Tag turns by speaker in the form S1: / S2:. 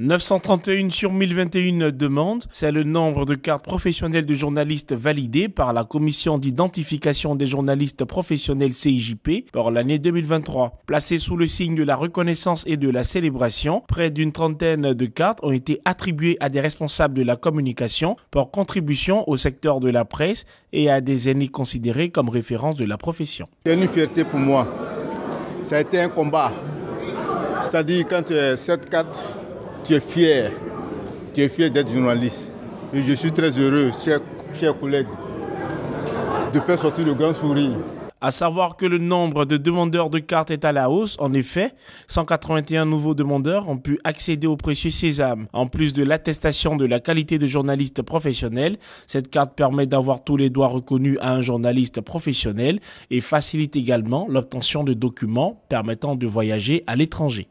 S1: 931 sur 1021 demandes, c'est le nombre de cartes professionnelles de journalistes validées par la Commission d'identification des journalistes professionnels CIJP pour l'année 2023. Placées sous le signe de la reconnaissance et de la célébration, près d'une trentaine de cartes ont été attribuées à des responsables de la communication pour contribution au secteur de la presse et à des aînés considérés comme références de la profession.
S2: C'est une fierté pour moi. Ça a été un combat. C'est-à-dire quand cette euh, carte tu es fier. d'être journaliste. Et je suis très heureux, chers, collègues, de faire sortir le grand sourire. À savoir que le nombre de
S1: demandeurs de cartes est à la hausse. En effet, 181 nouveaux demandeurs ont pu accéder au précieux sésame. En plus de l'attestation de la qualité de journaliste professionnel, cette carte permet d'avoir tous les doigts reconnus à un journaliste professionnel et facilite également l'obtention de documents permettant de voyager à l'étranger.